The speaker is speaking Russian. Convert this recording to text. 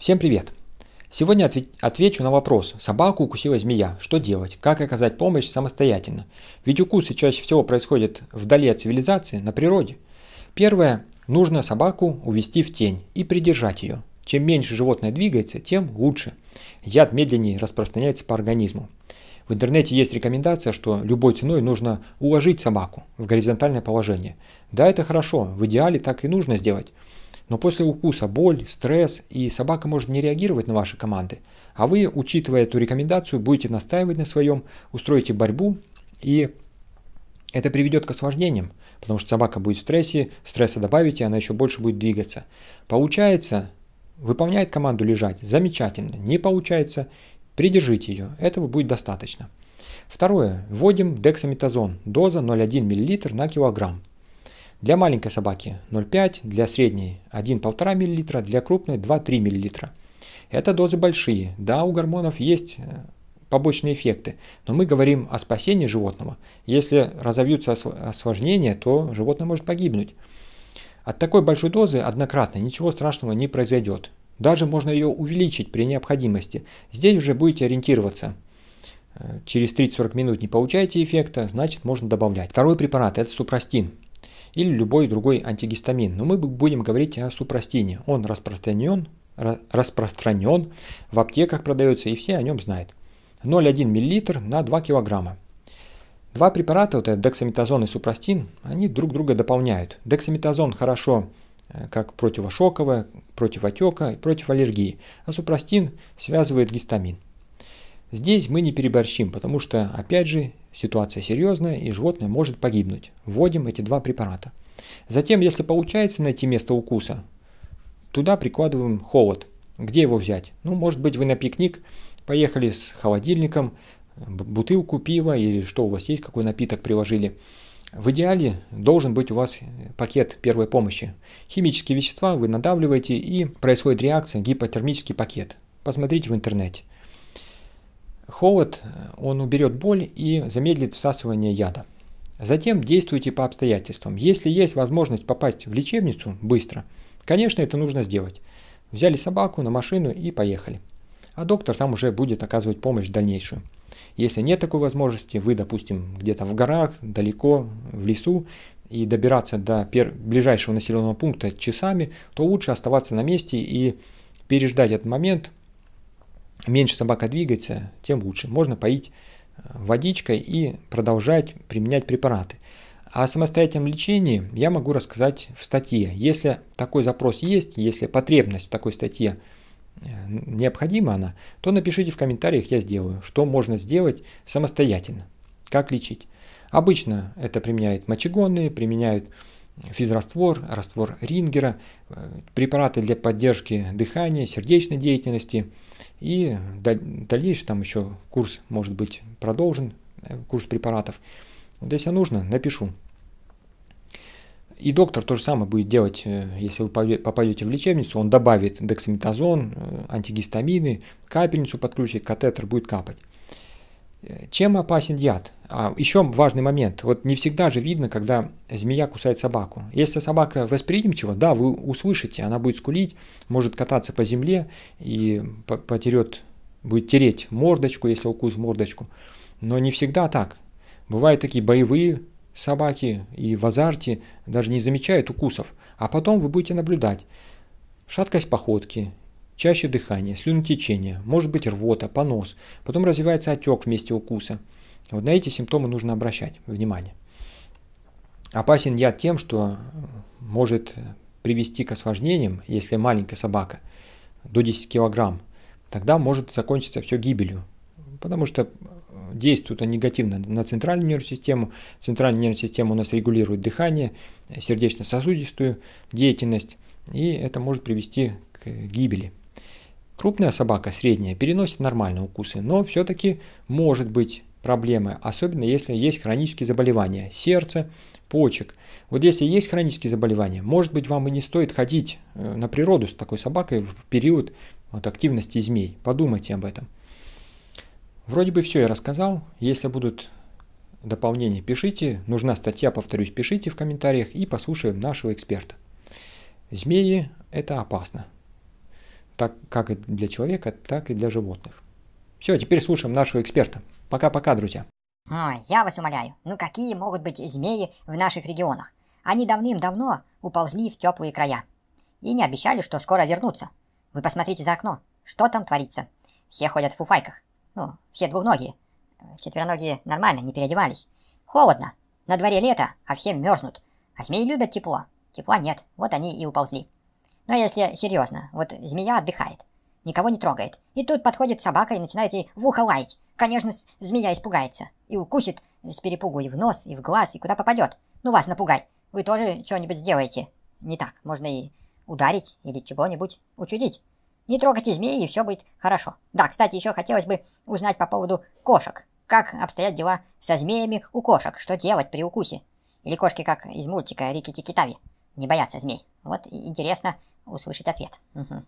Всем привет! Сегодня отвечу на вопрос «Собаку укусила змея. Что делать? Как оказать помощь самостоятельно?» Ведь укусы чаще всего происходят вдали от цивилизации, на природе. Первое. Нужно собаку увести в тень и придержать ее. Чем меньше животное двигается, тем лучше. Яд медленнее распространяется по организму. В интернете есть рекомендация, что любой ценой нужно уложить собаку в горизонтальное положение. Да, это хорошо, в идеале так и нужно сделать – но после укуса боль, стресс, и собака может не реагировать на ваши команды. А вы, учитывая эту рекомендацию, будете настаивать на своем, устроите борьбу, и это приведет к осложнениям, потому что собака будет в стрессе, стресса добавите, она еще больше будет двигаться. Получается, выполняет команду лежать, замечательно. Не получается, придержите ее, этого будет достаточно. Второе. Вводим дексаметазон, доза 0,1 мл на килограмм. Для маленькой собаки 0,5, для средней 1,5 мл, для крупной 2-3 мл. Это дозы большие. Да, у гормонов есть э, побочные эффекты, но мы говорим о спасении животного. Если разовьются осложнения, то животное может погибнуть. От такой большой дозы однократно ничего страшного не произойдет. Даже можно ее увеличить при необходимости. Здесь уже будете ориентироваться. Э, через 30-40 минут не получаете эффекта, значит можно добавлять. Второй препарат – это супрастин или любой другой антигистамин. Но мы будем говорить о супрастине. Он распространен, распространен в аптеках продается и все о нем знают. 0,1 мл на 2 кг. Два препарата, вот это дексаметазон и супрастин, они друг друга дополняют. Дексаметазон хорошо э, как противошоковое, противотека, отека и против аллергии, а супрастин связывает гистамин. Здесь мы не переборщим, потому что, опять же, ситуация серьезная и животное может погибнуть. Вводим эти два препарата. Затем, если получается найти место укуса, туда прикладываем холод. Где его взять? Ну, может быть, вы на пикник поехали с холодильником, бутылку пива или что у вас есть, какой напиток приложили. В идеале должен быть у вас пакет первой помощи. Химические вещества вы надавливаете и происходит реакция гипотермический пакет. Посмотрите в интернете. Холод, он уберет боль и замедлит всасывание яда. Затем действуйте по обстоятельствам. Если есть возможность попасть в лечебницу быстро, конечно, это нужно сделать. Взяли собаку на машину и поехали. А доктор там уже будет оказывать помощь дальнейшую. Если нет такой возможности, вы, допустим, где-то в горах, далеко, в лесу, и добираться до ближайшего населенного пункта часами, то лучше оставаться на месте и переждать этот момент – меньше собака двигается, тем лучше. Можно поить э, водичкой и продолжать применять препараты. О самостоятельном лечении я могу рассказать в статье. Если такой запрос есть, если потребность в такой статье э, необходима она, то напишите в комментариях, я сделаю, что можно сделать самостоятельно, как лечить. Обычно это применяют мочегонные, применяют физраствор, раствор рингера, э, препараты для поддержки дыхания, сердечной деятельности. И дальнейший там еще курс может быть продолжен, э, курс препаратов. Вот если нужно, напишу. И доктор то же самое будет делать, э, если вы попадете в лечебницу, он добавит дексаметазон, антигистамины, капельницу подключит, катетер будет капать. Чем опасен яд? А еще важный момент. Вот не всегда же видно, когда змея кусает собаку. Если собака восприимчива, да, вы услышите, она будет скулить, может кататься по земле и потерет, будет тереть мордочку, если укус в мордочку. Но не всегда так. Бывают такие боевые собаки и в азарте даже не замечают укусов. А потом вы будете наблюдать шаткость походки, чаще дыхание, слюнотечение, может быть рвота, понос, потом развивается отек вместе укуса. Вот на эти симптомы нужно обращать внимание. Опасен яд тем, что э, может привести к осложнениям, если маленькая собака до 10 килограмм, тогда может закончиться все гибелью, потому что э, действует он негативно на центральную нервную систему. Центральная нервная система у нас регулирует дыхание, сердечно-сосудистую деятельность, и это может привести к гибели. Крупная собака, средняя, переносит нормальные укусы, но все-таки может быть проблемы, особенно если есть хронические заболевания сердца, почек. Вот если есть хронические заболевания, может быть вам и не стоит ходить э, на природу с такой собакой в период вот, активности змей. Подумайте об этом. Вроде бы все я рассказал. Если будут дополнения, пишите. Нужна статья, повторюсь, пишите в комментариях и послушаем нашего эксперта. Змеи – это опасно так как и для человека, так и для животных. Все, теперь слушаем нашего эксперта. Пока-пока, друзья. Ой, я вас умоляю, ну какие могут быть змеи в наших регионах? Они давным-давно уползли в теплые края. И не обещали, что скоро вернутся. Вы посмотрите за окно, что там творится. Все ходят в фуфайках. Ну, все двухногие, Четвероногие нормально, не переодевались. Холодно. На дворе лето, а все мерзнут. А змеи любят тепло. Тепла нет, вот они и уползли. Но если серьезно, вот змея отдыхает, никого не трогает. И тут подходит собака и начинает ей в ухо лаять. Конечно, змея испугается. И укусит с перепугу и в нос, и в глаз, и куда попадет. Ну вас напугать, Вы тоже что-нибудь сделаете. Не так. Можно и ударить или чего-нибудь учудить. Не трогайте змеи, и все будет хорошо. Да, кстати, еще хотелось бы узнать по поводу кошек. Как обстоят дела со змеями у кошек? Что делать при укусе? Или кошки, как из мультика Рики-Тики-Тави, не боятся змей? Вот интересно услышать ответ. Угу.